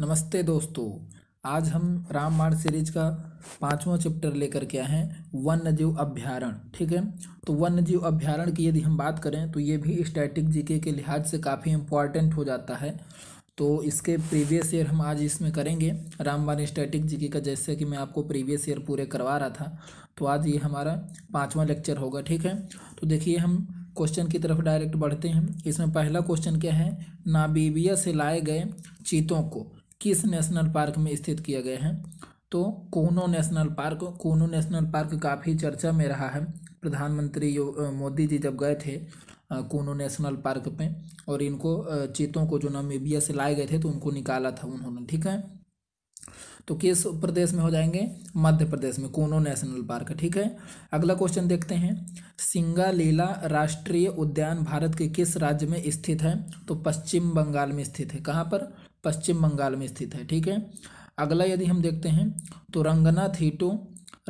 नमस्ते दोस्तों आज हम रामबाण सीरीज का पांचवा चैप्टर लेकर के आए हैं जीव अभ्यारण ठीक है तो वन्य जीव अभ्यारण की यदि हम बात करें तो ये भी स्टैटिक जीके के लिहाज से काफ़ी इम्पॉर्टेंट हो जाता है तो इसके प्रीवियस ईयर हम आज इसमें करेंगे रामबाण स्टैटिक जीके का जैसे कि मैं आपको प्रीवियस ईयर पूरे करवा रहा था तो आज ये हमारा पाँचवा लेक्चर होगा ठीक है तो देखिए हम क्वेश्चन की तरफ डायरेक्ट बढ़ते हैं इसमें पहला क्वेश्चन क्या है नाबीबिया से लाए गए चीतों को किस नेशनल पार्क में स्थित किए गए हैं तो Kuno national park Kuno national park काफ़ी चर्चा में रहा है प्रधानमंत्री मोदी जी जब गए थे कोनो नेशनल पार्क में और इनको चीतों को जो नमीबिया से लाए गए थे तो उनको निकाला था उन्होंने ठीक है तो किस प्रदेश में हो जाएंगे मध्य प्रदेश में कोनो नेशनल पार्क ठीक है अगला क्वेश्चन देखते हैं सिंगालीला राष्ट्रीय उद्यान भारत के किस राज्य में स्थित है तो पश्चिम बंगाल में स्थित है कहाँ पर पश्चिम बंगाल में स्थित है ठीक है अगला यदि हम देखते हैं तो रंगना थीटो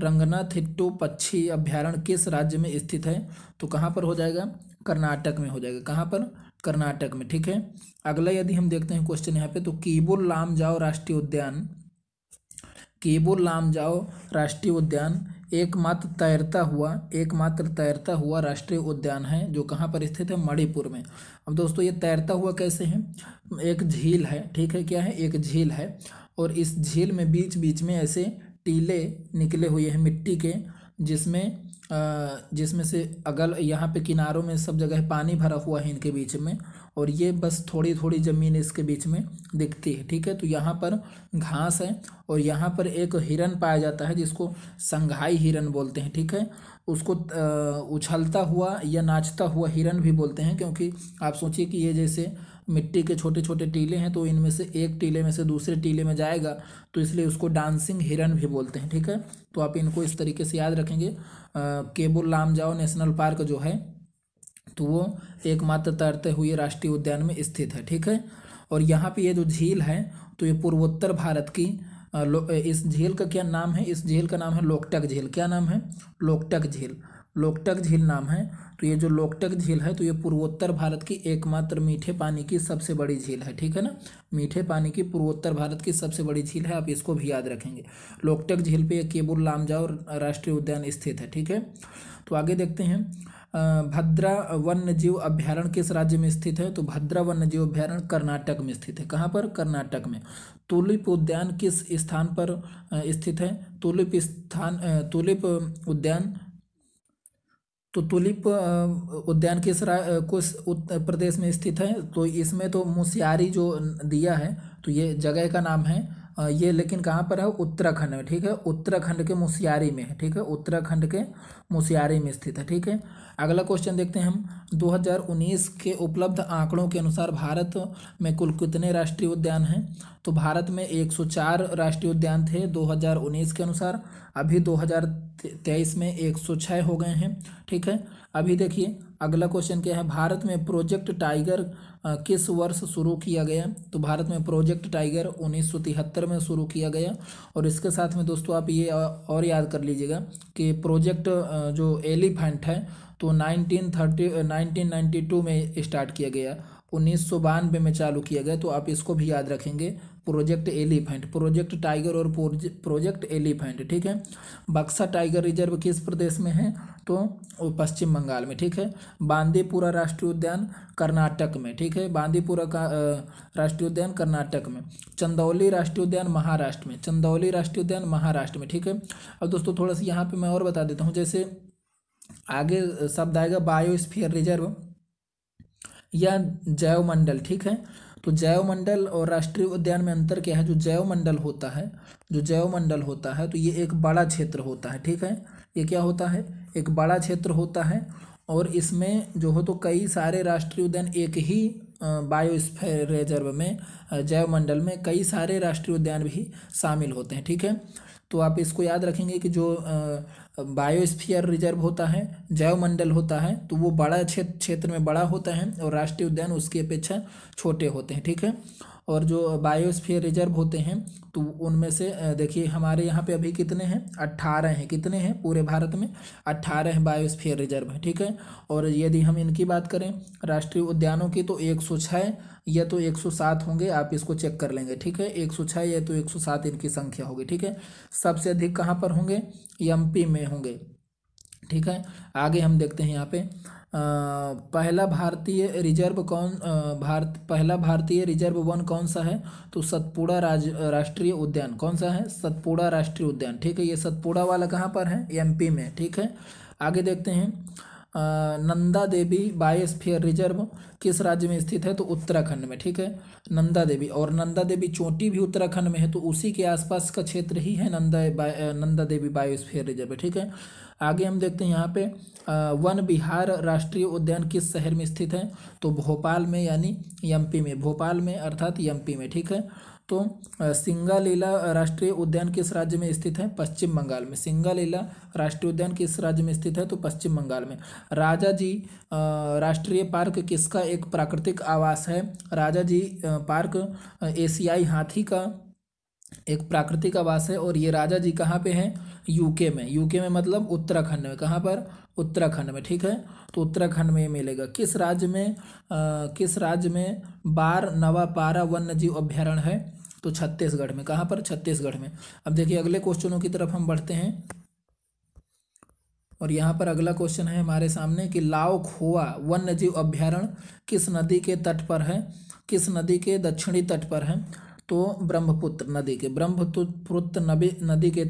रंगना थिट्टो पक्षी अभ्यारण्य किस राज्य में स्थित है तो कहाँ पर हो जाएगा कर्नाटक में हो जाएगा कहाँ पर कर्नाटक में ठीक है अगला यदि हम देखते हैं क्वेश्चन यहाँ पे तो लाम जाओ राष्ट्रीय उद्यान कीबुल लाम जाओ राष्ट्रीय उद्यान एकमात्र तैरता हुआ एकमात्र तैरता हुआ राष्ट्रीय उद्यान है जो कहाँ पर स्थित है मणिपुर में अब दोस्तों ये तैरता हुआ कैसे है एक झील है ठीक है क्या है एक झील है और इस झील में बीच बीच में ऐसे टीले निकले हुए हैं मिट्टी के जिसमें जिसमें से अगल यहाँ पे किनारों में सब जगह पानी भरा हुआ है इनके बीच में और ये बस थोड़ी थोड़ी ज़मीन इसके बीच में दिखती है ठीक है तो यहाँ पर घास है और यहाँ पर एक हिरन पाया जाता है जिसको संघाई हिरन बोलते हैं ठीक है उसको उछलता हुआ या नाचता हुआ हिरन भी बोलते हैं क्योंकि आप सोचिए कि ये जैसे मिट्टी के छोटे छोटे टीले हैं तो इनमें से एक टीले में से दूसरे टीले में जाएगा तो इसलिए उसको डांसिंग हिरन भी बोलते हैं ठीक है तो आप इनको इस तरीके से याद रखेंगे केबुल लाम जाओ नेशनल पार्क जो है तो वो एकमात्र तैरते हुए राष्ट्रीय उद्यान में स्थित है ठीक है और यहाँ पे ये जो झील है तो ये पूर्वोत्तर भारत की इस झील का क्या नाम है इस झील का नाम है लोकटक झील क्या नाम है लोकटक झील लोकटक झील नाम है तो ये जो लोकटक झील है तो ये पूर्वोत्तर भारत की एकमात्र मीठे पानी की सबसे बड़ी झील है ठीक है ना मीठे पानी की पूर्वोत्तर भारत की सबसे बड़ी झील है आप इसको भी याद रखेंगे लोकटक झील पे केबुल लामजाओ राष्ट्रीय उद्यान स्थित है ठीक है तो आगे देखते हैं भद्रा वन्य जीव अभ्यारण्य किस राज्य में स्थित है तो भद्रा वन्य जीव अभ्यारण्य कर्नाटक में स्थित है कहाँ पर कर्नाटक में तुलिप उद्यान किस स्थान पर स्थित है तुलिप स्थान तुलिप उद्यान तो तुलिप उद्यान किस कुछ उत्तर प्रदेश में स्थित है तो इसमें तो मुसियारी जो दिया है तो ये जगह का नाम है ये लेकिन कहाँ पर है उत्तराखंड में ठीक है उत्तराखंड के मुसियारी में है ठीक है उत्तराखंड के मुसियारी में स्थित है ठीक है अगला क्वेश्चन देखते हैं हम 2019 के उपलब्ध आंकड़ों के अनुसार भारत में कुल कितने राष्ट्रीय उद्यान हैं तो भारत में 104 राष्ट्रीय उद्यान थे 2019 के अनुसार अभी 2023 में 106 हो गए हैं ठीक है अभी देखिए अगला क्वेश्चन क्या है भारत में प्रोजेक्ट टाइगर किस वर्ष शुरू किया गया तो भारत में प्रोजेक्ट टाइगर तिहत्तर में शुरू किया गया और इसके साथ में दोस्तों आप ये और याद कर लीजिएगा कि प्रोजेक्ट जो एलिफेंट है तो 1930 1992 में स्टार्ट किया गया उन्नीस में चालू किया गया तो आप इसको भी याद रखेंगे प्रोजेक्ट एलिफेंट प्रोजेक्ट टाइगर और प्रोजेक्ट एलिफेंट ठीक है बक्सा टाइगर रिजर्व किस प्रदेश में है तो पश्चिम बंगाल में ठीक है बांदीपुरा राष्ट्रीय उद्यान कर्नाटक में ठीक है बांदीपुरा का राष्ट्रीय उद्यान कर्नाटक में चंदौली राष्ट्रीय उद्यान महाराष्ट्र में चंदौली राष्ट्रीय उद्यान महाराष्ट्र में ठीक है अब दोस्तों थोड़ा सा यहाँ पर मैं और बता देता हूँ जैसे आगे शब्द आएगा बायोस्फीयर रिजर्व या जैवमंडल ठीक है तो जैवमंडल और राष्ट्रीय उद्यान में अंतर क्या है जो जैव मंडल होता है जो जैवमंडल होता है तो ये एक बड़ा क्षेत्र होता है ठीक है ये क्या होता है एक बड़ा क्षेत्र होता है और इसमें जो हो तो कई सारे राष्ट्रीय उद्यान एक ही बायोस्फेयर रिजर्व में जैव मंडल में कई सारे राष्ट्रीय उद्यान भी शामिल होते हैं ठीक है तो आप इसको याद रखेंगे कि जो बायोस्फीयर रिजर्व होता है जैवमंडल होता है तो वो बड़ा क्षेत्र क्षेत्र में बड़ा होता है और राष्ट्रीय उद्यान उसकी अपेक्षा छोटे होते हैं ठीक है और जो बायोस्फीयर रिजर्व होते हैं तो उनमें से देखिए हमारे यहाँ पे अभी कितने हैं अट्ठारह हैं कितने हैं पूरे भारत में अट्ठारह हैं बायोस्फीयर रिजर्व है ठीक है और यदि हम इनकी बात करें राष्ट्रीय उद्यानों की तो एक सौ छः या तो एक सौ सात होंगे आप इसको चेक कर लेंगे ठीक है एक सौ छः या तो एक सौ सात इनकी संख्या होगी ठीक है सबसे अधिक कहाँ पर होंगे एमपी में होंगे ठीक है आगे हम देखते हैं यहाँ पे आ, पहला भारतीय रिजर्व कौन भारत पहला भारतीय रिजर्व वन कौन सा है तो सतपुड़ा राज राष्ट्रीय उद्यान कौन सा है सतपुड़ा राष्ट्रीय उद्यान ठीक है ये सतपुड़ा वाला कहाँ पर है एमपी में ठीक है आगे देखते हैं नंदा देवी बायोस्फीयर रिजर्व किस राज्य में स्थित है तो उत्तराखंड में ठीक है नंदा देवी और नंदा देवी चोटी भी उत्तराखंड में है तो उसी के आसपास का क्षेत्र ही है नंदा नंदा देवी बायोस्फीयर रिजर्व ठीक है आगे हम देखते हैं यहाँ पे वन बिहार राष्ट्रीय उद्यान किस शहर में स्थित है तो भोपाल में यानी एम में भोपाल में अर्थात एमपी में ठीक है तो सिंगालीला राष्ट्रीय उद्यान किस राज्य में स्थित है पश्चिम बंगाल में सिंगालीला राष्ट्रीय उद्यान किस राज्य में स्थित है तो पश्चिम बंगाल में राजा जी राष्ट्रीय पार्क किसका एक प्राकृतिक आवास है राजा जी पार्क एशियाई हाथी का एक प्राकृतिक आवास है और ये राजा जी कहाँ पे हैं यूके में यूके में मतलब उत्तराखंड में कहाँ पर उत्तराखंड में ठीक है तो उत्तराखंड में ये मिलेगा किस राज्य में आ, किस राज्य में बार नवापारा वन्य जीव अभ्यारण्य है तो छत्तीसगढ़ में कहाँ पर छत्तीसगढ़ में अब देखिए अगले क्वेश्चनों की तरफ हम बढ़ते हैं और यहाँ पर अगला क्वेश्चन है हमारे सामने कि लाओ खोआ वन्य जीव अभ्यारण किस नदी के तट पर है किस नदी के दक्षिणी तट पर है तो ब्रह्मपुत्र नदी के ब्रह्मपुत्र नदी नदी के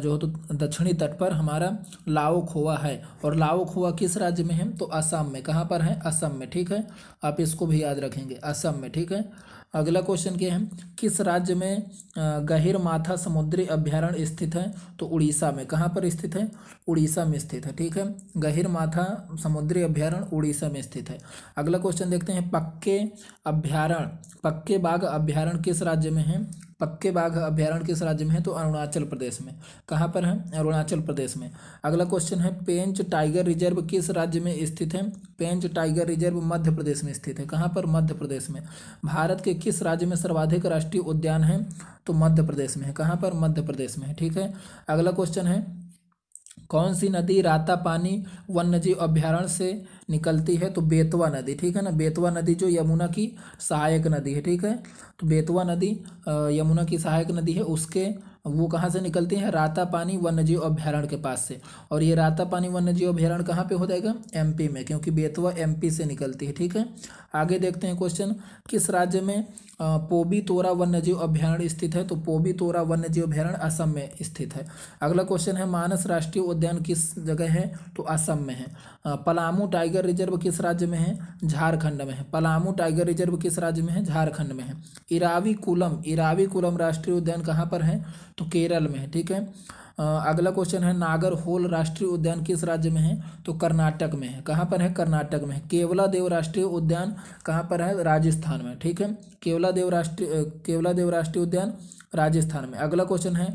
जो तो दक्षिणी तट पर हमारा लाओ खोआ है और लाओ खोआ किस राज्य में है तो असम में कहाँ पर है असम में ठीक है आप इसको भी याद रखेंगे असम में ठीक है अगला क्वेश्चन क्या है किस राज्य में गहिर माथा समुद्री अभ्यारण्य स्थित है तो उड़ीसा में कहाँ पर स्थित है उड़ीसा में स्थित है ठीक है गहिर माथा समुद्री अभ्यारण उड़ीसा में स्थित है अगला क्वेश्चन देखते हैं पक्के अभ्यारण पक्के बाघ अभ्यारण्य किस राज्य में है पक्के बाघ अभ्यारण्य किस राज्य में है तो अरुणाचल प्रदेश में कहाँ पर है अरुणाचल प्रदेश में अगला क्वेश्चन है पेंच टाइगर रिजर्व किस राज्य में स्थित है पेंच टाइगर रिजर्व मध्य प्रदेश में स्थित है कहाँ पर मध्य प्रदेश में भारत के किस राज्य में सर्वाधिक राष्ट्रीय उद्यान है तो मध्य प्रदेश में है कहाँ पर मध्य प्रदेश में है ठीक है अगला क्वेश्चन है कौन सी नदी रातापानी वन्यजीव अभ्यारण्य से निकलती है तो बेतवा नदी ठीक है ना बेतवा नदी जो यमुना की सहायक नदी है ठीक है तो बेतवा नदी यमुना की सहायक नदी है उसके वो कहाँ से निकलते हैं राता पानी वन्यजीव अभ्यारण्य के पास से और ये राता पानी वन्यजीव अभ्यारण्य कहाँ पे हो जाएगा एमपी में क्योंकि बेतवा एमपी से निकलती है ठीक है आगे देखते हैं क्वेश्चन किस राज्य में पोबी तोरा वन्यजीव अभ्यारण्य स्थित है तो पोबी तोरा वन्यजीव अभ्यारण्य असम में स्थित है अगला क्वेश्चन है मानस राष्ट्रीय उद्यान किस जगह है तो असम में है पलामू टाइगर रिजर्व किस राज्य में है झारखंड में है पलामू टाइगर रिजर्व किस राज्य में है झारखंड में है इरावी कुलम इरावी कुलम राष्ट्रीय उद्यान कहाँ पर है तो केरल में है ठीक है अगला क्वेश्चन है नागर होल राष्ट्रीय उद्यान किस राज्य में है तो कर्नाटक में है कहाँ पर है कर्नाटक में है केवला देव राष्ट्रीय उद्यान कहाँ पर है राजस्थान में ठीक है केवला देव राष्ट्रीय केवला देव राष्ट्रीय उद्यान राजस्थान में अगला क्वेश्चन है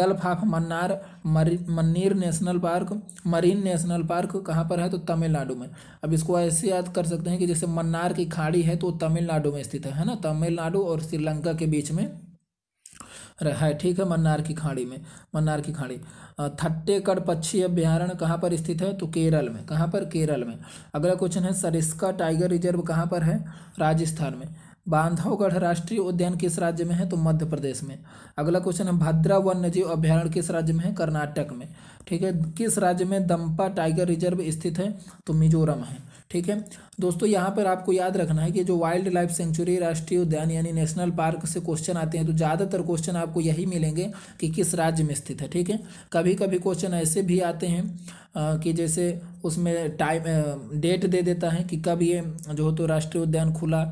गल्फ ऑफ मन्नार मन्नीर national park marine national park कहाँ पर है तो तमिलनाडु में अब इसको ऐसे याद कर सकते हैं कि जैसे मन्नार की खाड़ी है तो तमिलनाडु में स्थित है ना तमिलनाडु और श्रीलंका के बीच में है ठीक है मन्नार की खाड़ी में मन्नार की खाड़ी थट्टेकड़ पक्षी अभ्यारण्य कहाँ पर स्थित है तो केरल में कहाँ पर केरल में अगला क्वेश्चन है सरिस्का टाइगर रिजर्व कहाँ पर है राजस्थान में बांधवगढ़ राष्ट्रीय उद्यान किस राज्य में है तो मध्य प्रदेश में अगला क्वेश्चन है भद्रा वन्य जीव अभ्यारण्य किस राज्य में है कर्नाटक में ठीक है किस राज्य में दंपा टाइगर रिजर्व स्थित है तो मिजोरम है ठीक है दोस्तों यहाँ पर आपको याद रखना है कि जो वाइल्ड लाइफ सेंचुरी राष्ट्रीय उद्यान यानी नेशनल पार्क से क्वेश्चन आते हैं तो ज़्यादातर क्वेश्चन आपको यही मिलेंगे कि किस राज्य में स्थित है ठीक है कभी कभी क्वेश्चन ऐसे भी आते हैं कि जैसे उसमें टाइम डेट दे देता है कि कब ये जो हो तो राष्ट्रीय उद्यान खुला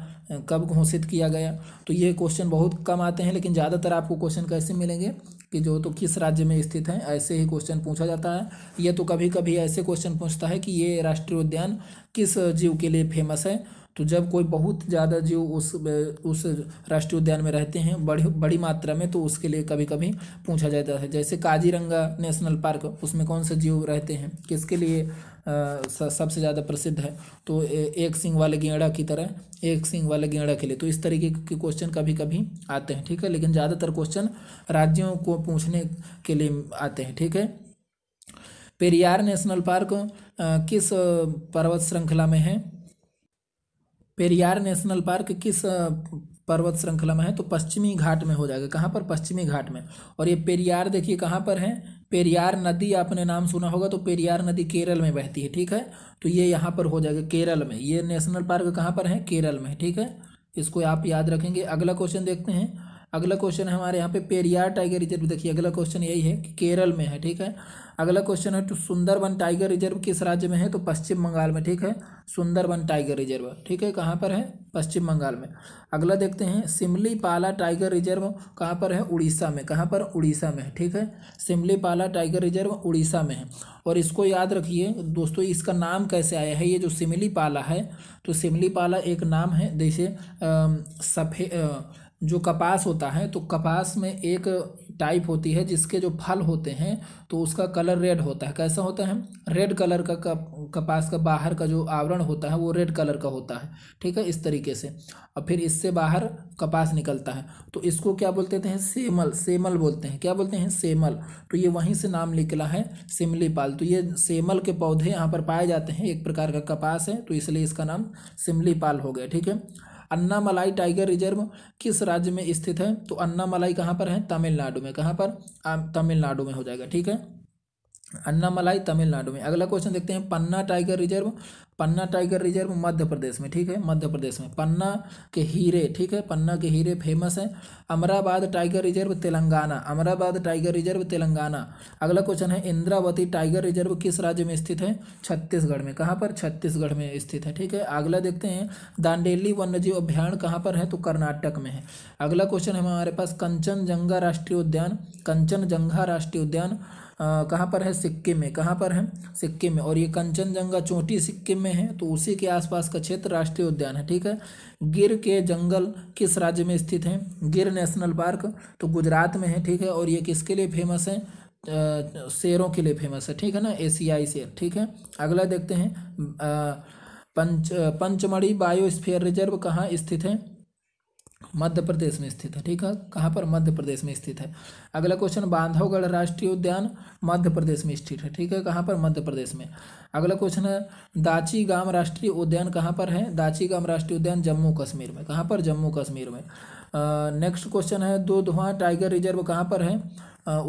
कब घोषित किया गया तो ये क्वेश्चन बहुत कम आते हैं लेकिन ज़्यादातर आपको क्वेश्चन कैसे मिलेंगे कि जो तो किस राज्य में स्थित हैं ऐसे ही क्वेश्चन पूछा जाता है या तो कभी कभी ऐसे क्वेश्चन पूछता है कि ये राष्ट्रीय उद्यान किस जीव के लिए फेमस है तो जब कोई बहुत ज़्यादा जीव उस उस राष्ट्रीय उद्यान में रहते हैं बड़ी बड़ी मात्रा में तो उसके लिए कभी कभी पूछा जाता है जैसे काजीरंगा नेशनल पार्क उसमें कौन से जीव रहते हैं किसके लिए सबसे ज़्यादा प्रसिद्ध है तो एक सिंह वाले गेड़ा की तरह एक सिंह वाले गेंडा के लिए तो इस तरीके के क्वेश्चन कभी कभी आते हैं ठीक है लेकिन ज़्यादातर क्वेश्चन राज्यों को पूछने के लिए आते हैं ठीक है पेरियार नेशनल पार्क किस पर्वत श्रृंखला में है पेरियार नेशनल पार्क किस पर्वत श्रृंखला में है तो पश्चिमी घाट में हो जाएगा कहाँ पर पश्चिमी घाट में और ये पेरियार देखिए कहाँ पर है पेरियार नदी आपने नाम सुना होगा तो पेरियार नदी केरल में बहती है ठीक है तो ये यहाँ पर हो जाएगा केरल में ये नेशनल पार्क कहाँ पर है केरल में ठीक है इसको आप याद रखेंगे अगला क्वेश्चन देखते हैं अगला क्वेश्चन है हमारे यहाँ पे पेरियार टाइगर रिजर्व देखिए अगला क्वेश्चन यही है कि केरल में है ठीक है अगला क्वेश्चन है तो सुंदरबन टाइगर रिजर्व किस राज्य में है तो पश्चिम बंगाल में ठीक है सुंदरबन टाइगर रिजर्व ठीक है कहाँ पर है पश्चिम बंगाल में अगला देखते हैं पाला टाइगर रिजर्व कहाँ पर है उड़ीसा में कहाँ पर उड़ीसा में ठीक है पाला टाइगर रिजर्व उड़ीसा में है और इसको याद रखिए दोस्तों इसका नाम कैसे आया है ये जो पाला है तो पाला एक नाम है जैसे सफेद जो कपास होता है तो कपास में एक टाइप होती है जिसके जो फल होते हैं तो उसका कलर रेड होता है कैसा होता है रेड कलर का कपास का बाहर का जो आवरण होता है वो रेड कलर का होता है ठीक है इस तरीके से और फिर इससे बाहर कपास निकलता है तो इसको क्या बोलते थे सेमल सेमल बोलते हैं क्या बोलते हैं सेमल तो ये वहीं से नाम निकला है सिमलीपाल तो ये सेमल के पौधे यहाँ पर पाए जाते हैं एक प्रकार का कपास है तो इसलिए इसका नाम सिमलीपाल हो गया ठीक है अन्नामलाई टाइगर रिजर्व किस राज्य में स्थित है तो अन्नामलाई कहाँ पर है तमिलनाडु में कहाँ पर तमिलनाडु में हो जाएगा ठीक है अन्नामलाई तमिलनाडु में अगला क्वेश्चन देखते हैं Panna tiger reserve Panna tiger reserve Madhya Pradesh में ठीक है मध्य प्रदेश में पन्ना के हीरे ठीक है पन्ना के हीरे फेमस हैं Amrabad tiger reserve Telangana Amrabad tiger reserve Telangana अगला क्वेश्चन है इंद्रावती टाइगर रिजर्व किस राज्य में स्थित है छत्तीसगढ़ में कहाँ पर छत्तीसगढ़ में स्थित है ठीक है अगला देखते हैं दांडेली वन्यजीव अभ्यारण कहाँ पर है तो कर्नाटक में है अगला क्वेश्चन है हमारे पास कंचनजंगा राष्ट्रीय उद्यान कंचनजंगा राष्ट्रीय उद्यान कहाँ पर है सिक्किम में कहाँ पर है सिक्किम में और ये कंचनजंगा चोटी सिक्किम में है तो उसी के आसपास का क्षेत्र राष्ट्रीय उद्यान है ठीक है गिर के जंगल किस राज्य में स्थित हैं गिर नेशनल पार्क तो गुजरात में है ठीक है और ये किसके लिए फेमस है शेरों के लिए फेमस है ठीक है ना एशियाई शेर ठीक है अगला देखते हैं पंच पंचमढ़ी बायोस्फीयर रिजर्व कहाँ स्थित है मध्य प्रदेश में स्थित है ठीक है कहाँ पर मध्य प्रदेश में स्थित है अगला क्वेश्चन बांधवगढ़ राष्ट्रीय उद्यान मध्य प्रदेश में स्थित है ठीक है कहाँ पर मध्य प्रदेश में अगला क्वेश्चन है दाची गांव राष्ट्रीय उद्यान कहाँ पर है दाची गांव राष्ट्रीय उद्यान जम्मू कश्मीर में कहाँ पर जम्मू कश्मीर में नेक्स्ट क्वेश्चन है दुधवा टाइगर रिजर्व कहाँ पर है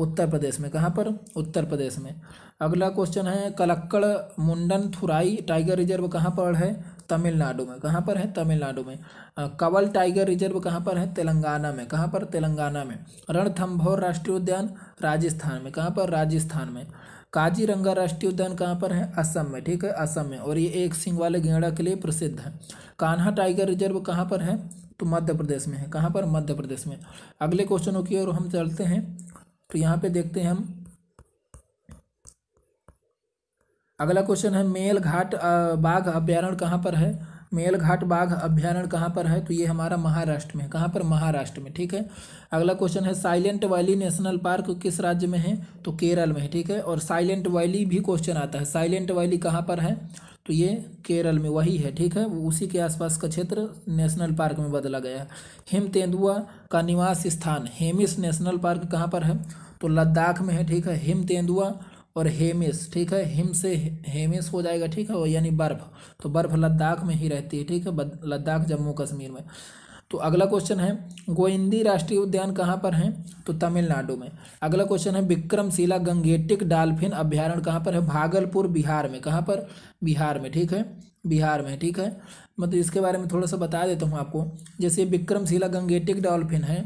उत्तर प्रदेश में कहाँ पर उत्तर प्रदेश में अगला क्वेश्चन है कलक्कड़ मुंडन थुराई टाइगर रिजर्व कहाँ पर है तमिलनाडु में कहाँ पर है तमिलनाडु में कवल टाइगर रिजर्व कहाँ पर है तेलंगाना में कहाँ पर तेलंगाना में रणथम्भौर राष्ट्रीय उद्यान राजस्थान में कहाँ पर राजस्थान में काजीरंगा राष्ट्रीय उद्यान कहाँ पर है असम में ठीक है असम में और ये एक सिंग वाले गेंड़ा के लिए प्रसिद्ध है कान्हा टाइगर रिजर्व कहाँ पर है तो मध्य प्रदेश में है कहाँ पर मध्य प्रदेश में अगले क्वेश्चनों की ओर हम चलते हैं तो यहाँ पे देखते हैं हम अगला क्वेश्चन है मेल घाट बाघ अभ्यारण्य कहाँ पर है मेल घाट बाघ अभ्यारण्य कहाँ पर है तो ये हमारा महाराष्ट्र में कहाँ पर महाराष्ट्र में ठीक है अगला क्वेश्चन है साइलेंट वैली नेशनल पार्क किस राज्य में है तो केरल में ठीक है और साइलेंट वैली भी क्वेश्चन आता है साइलेंट वैली कहाँ पर है तो ये केरल में वही है ठीक है उसी के आसपास का क्षेत्र नेशनल पार्क में बदला गया है हिम तेंदुआ का निवास स्थान हेमिस नेशनल पार्क कहाँ पर है तो लद्दाख में है ठीक है हिम तेंदुआ और हेमिस ठीक है हिम से हेमिस हो जाएगा ठीक है यानी बर्फ़ तो बर्फ़ लद्दाख में ही रहती है ठीक है लद्दाख जम्मू कश्मीर में तो अगला क्वेश्चन है गोइंदी राष्ट्रीय उद्यान कहाँ पर है तो तमिलनाडु में अगला क्वेश्चन है विक्रमशिला गंगेटिक डाल्फिन अभ्यारण्य कहाँ पर है भागलपुर बिहार में कहाँ पर बिहार में ठीक है बिहार में ठीक है मतलब इसके बारे में थोड़ा सा बता देता हूँ आपको जैसे विक्रमशिला गंगेटिक डॉल्फिन है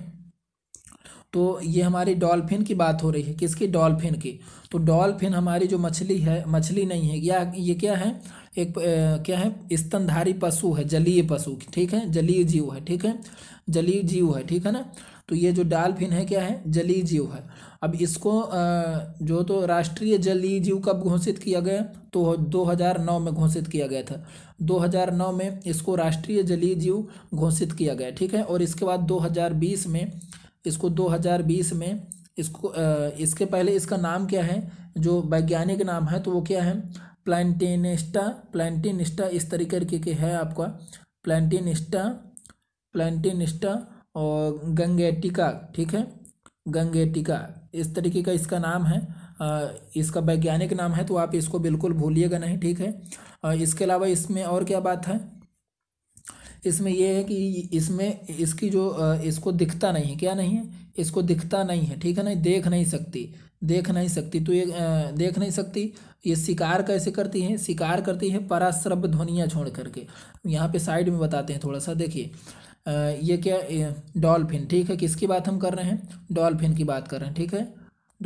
तो ये हमारी डॉल्फिन की बात हो रही है किसकी डॉल्फिन की तो डॉल्फिन हमारी जो मछली है मछली नहीं है या ये क्या है एक ए, क्या है स्तनधारी पशु है जलीय पशु ठीक है जलीय जीव है ठीक है जलीय जीव है ठीक है ना तो ये जो डॉल्फिन है क्या है जलीय जीव है अब इसको जो तो राष्ट्रीय जलीय जीव कब घोषित किया गया तो 2009 में घोषित किया गया था 2009 में इसको राष्ट्रीय जलीय जीव घोषित किया गया ठीक है और इसके बाद 2020 में इसको 2020 में इसको इसके पहले इसका नाम क्या है जो वैज्ञानिक नाम है तो वो क्या है प्लान्टिनिस्टा प्लान्टिनिस्टा इस तरीके के, के है आपका प्लान्टिनिस्टा प्लान्टिनिस्टा और गंगेटिका ठीक है गंगेटिका इस तरीके का इसका नाम है इसका वैज्ञानिक नाम है तो आप इसको बिल्कुल भूलिएगा नहीं ठीक है इसके अलावा इसमें और क्या बात है इसमें यह है कि इसमें इसकी जो इसको दिखता नहीं है क्या नहीं है इसको दिखता नहीं है ठीक है ना देख नहीं सकती देख नहीं सकती तो ये देख नहीं सकती ये शिकार कैसे करती है शिकार करती है पराश्रभ ध्वनियाँ छोड़ करके यहाँ पे साइड में बताते हैं थोड़ा सा देखिए ये क्या डॉल्फिन ठीक है किसकी बात हम कर रहे हैं डॉल्फिन की बात कर रहे हैं ठीक है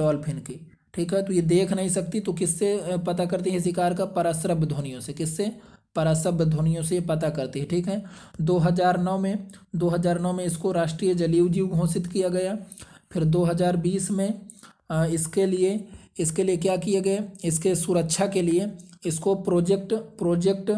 डॉल्फिन की ठीक है तो ये देख नहीं सकती तो किससे पता करती है शिकार का पराश्रव ध्वनियों से किससे पराशब्द ध्वनियों से पता करती है ठीक है 2009 में 2009 में इसको राष्ट्रीय जलीय जीव घोषित किया गया फिर 2020 में इसके लिए इसके लिए क्या किया गया इसके सुरक्षा के लिए इसको प्रोजेक्ट प्रोजेक्ट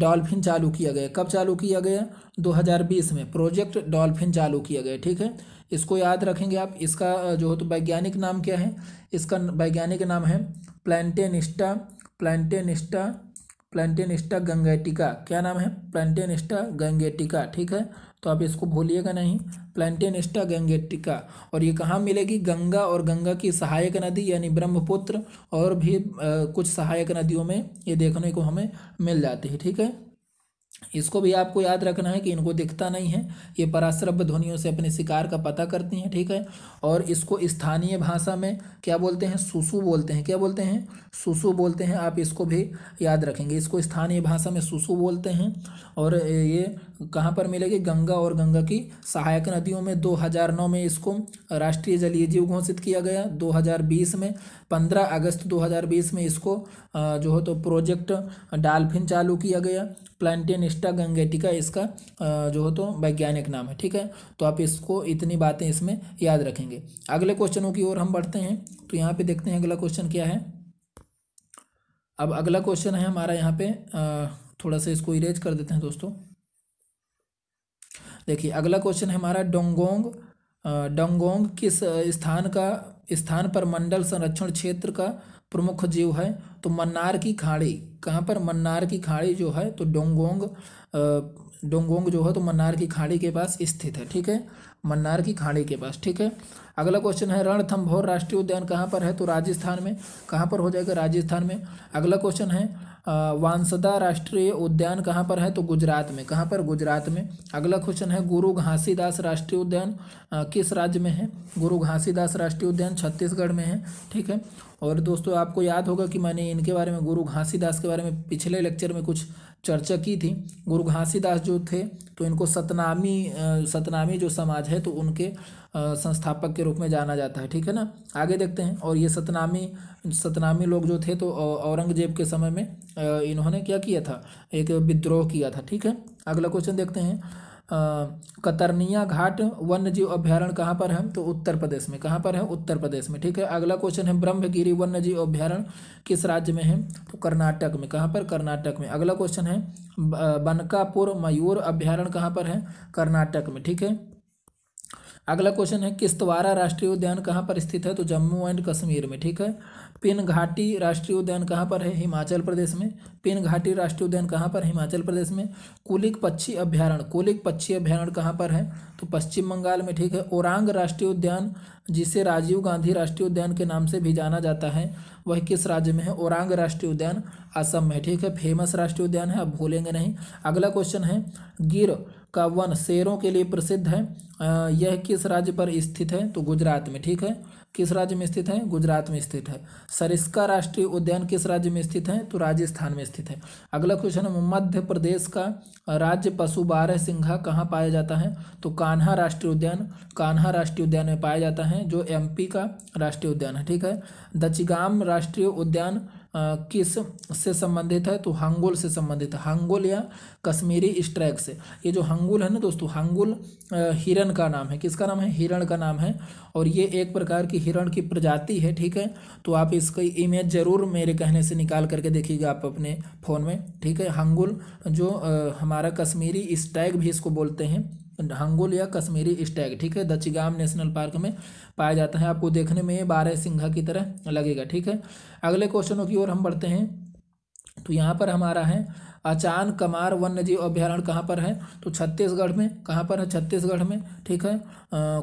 डॉल्फिन चालू किया गया कब चालू किया गया 2020 में प्रोजेक्ट डॉल्फिन चालू किया गया ठीक है इसको याद रखेंगे आप इसका जो हो तो वैज्ञानिक नाम क्या है इसका वैज्ञानिक नाम है प्लान्टेनिस्टा प्लान्टेनिस्टा प्लान्टेनिस्टा गंगेटिका क्या नाम है स्टा गंगेटिका ठीक है तो आप इसको भूलिएगा नहीं प्लान्टेनिस्टा गंगेटिका और ये कहाँ मिलेगी गंगा और गंगा की सहायक नदी यानी ब्रह्मपुत्र और भी आ, कुछ सहायक नदियों में ये देखने को हमें मिल जाती है ठीक है इसको भी आपको याद रखना है कि इनको दिखता नहीं है ये पराश्रव्य ध्वनियों से अपने शिकार का पता करती हैं ठीक है और इसको स्थानीय भाषा में क्या बोलते हैं सुसु बोलते हैं क्या बोलते हैं सुसु बोलते हैं आप इसको भी याद रखेंगे इसको स्थानीय भाषा में सुसु बोलते हैं और ये कहाँ पर मिलेगी गंगा और गंगा की सहायक नदियों में 2009 में इसको राष्ट्रीय जलीय जीव घोषित किया गया 2020 में 15 अगस्त 2020 में इसको जो हो तो प्रोजेक्ट डाल्फिन चालू किया गया प्लान्टेनिस्टा गंगेटिका इसका जो हो तो वैज्ञानिक नाम है ठीक है तो आप इसको इतनी बातें इसमें याद रखेंगे अगले क्वेश्चनों की ओर हम बढ़ते हैं तो यहाँ पर देखते हैं अगला क्वेश्चन क्या है अब अगला क्वेश्चन है हमारा यहाँ पे थोड़ा सा इसको इरेज कर देते हैं दोस्तों देखिए अगला क्वेश्चन है हमारा डोंगोंग डोंगोंग किस स्थान का स्थान पर मंडल संरक्षण क्षेत्र का प्रमुख जीव है तो मन्नार की खाड़ी कहाँ पर मन्नार की खाड़ी जो है तो डोंगोंग डोंगोंग जो है तो मन्नार की खाड़ी के पास स्थित है ठीक है मन्नार की खाड़ी के पास ठीक है अगला क्वेश्चन है रणथंभौर राष्ट्रीय उद्यान कहाँ पर है तो राजस्थान में कहाँ पर हो जाएगा राजस्थान में अगला क्वेश्चन है वांसदा राष्ट्रीय उद्यान कहाँ पर है तो गुजरात में कहाँ पर गुजरात में अगला क्वेश्चन है गुरु घासीदास राष्ट्रीय उद्यान किस राज्य में है गुरु घासीदास राष्ट्रीय उद्यान छत्तीसगढ़ में है ठीक है और दोस्तों आपको याद होगा कि मैंने इनके बारे में गुरु घासीदास के बारे में पिछले लेक्चर में कुछ चर्चा की थी गुरु घासीदास जो थे तो इनको सतनामी सतनामी जो समाज है तो उनके संस्थापक के रूप में जाना जाता है ठीक है ना आगे देखते हैं और ये सतनामी सतनामी लोग जो थे तो औरंगजेब के समय में इन्होंने क्या किया था एक विद्रोह किया था ठीक है अगला क्वेश्चन देखते हैं कतरनिया घाट वन्य जीव अभ्यारण्य कहाँ पर है तो उत्तर प्रदेश में कहाँ पर है उत्तर प्रदेश में ठीक है अगला क्वेश्चन है ब्रह्मगिरी वन्य जीव अभ्यारण्य किस राज्य में है तो कर्नाटक में कहाँ पर कर्नाटक में अगला क्वेश्चन है बनकापुर मयूर अभ्यारण्य कहाँ पर है कर्नाटक में ठीक है अगला क्वेश्चन है किश्तवाड़ा राष्ट्रीय उद्यान कहाँ पर स्थित है तो जम्मू एंड कश्मीर में ठीक है पिन घाटी राष्ट्रीय उद्यान कहाँ पर है हिमाचल प्रदेश में पिन घाटी राष्ट्रीय उद्यान कहाँ पर हिमाचल प्रदेश में कुलिक पक्षी अभ्यारण्य कुलिक पक्षी अभ्यारण्य कहाँ पर है तो पश्चिम बंगाल में ठीक है ओरांग राष्ट्रीय उद्यान जिसे राजीव गांधी राष्ट्रीय उद्यान के नाम से भी जाना जाता है वह किस राज्य में है ओरांग राष्ट्रीय उद्यान असम में ठीक है फेमस राष्ट्रीय उद्यान है अब भूलेंगे नहीं अगला क्वेश्चन है गिर का वन शेरों के लिए प्रसिद्ध है यह किस राज्य पर स्थित है तो गुजरात में ठीक है किस राज्य में स्थित है गुजरात में स्थित है सरिस्का राष्ट्रीय उद्यान किस राज्य में स्थित है तो राजस्थान में स्थित है अगला क्वेश्चन है मध्य प्रदेश का राज्य पशु बारह सिंघा कहाँ पाया जाता है तो कान्हा राष्ट्रीय उद्यान कान्हा राष्ट्रीय उद्यान में पाया जाता है जो एमपी का राष्ट्रीय उद्यान है ठीक है दचिगाम राष्ट्रीय उद्यान किस से संबंधित है तो हांगुल से संबंधित है हांगुल या कश्मीरी स्ट्रैक से ये जो हांगुल है ना दोस्तों हांगुल हिरण का नाम है किसका नाम है हिरण का नाम है और ये एक प्रकार की हिरण की प्रजाति है ठीक है तो आप इसकी इमेज ज़रूर मेरे कहने से निकाल करके देखिएगा आप अपने फ़ोन में ठीक है हांगुल जो हमारा कश्मीरी स्टैग भी इसको बोलते हैं हंगुल या कश्मीरी स्टैग ठीक है दचिगाम नेशनल पार्क में पाया जाता है आपको देखने में ये बारह सिंघा की तरह लगेगा ठीक है अगले क्वेश्चनों की ओर हम बढ़ते हैं तो यहाँ पर हमारा है अचान कमार वन्यजीव अभ्यारण्य कहाँ पर है तो छत्तीसगढ़ में कहाँ पर है छत्तीसगढ़ में ठीक है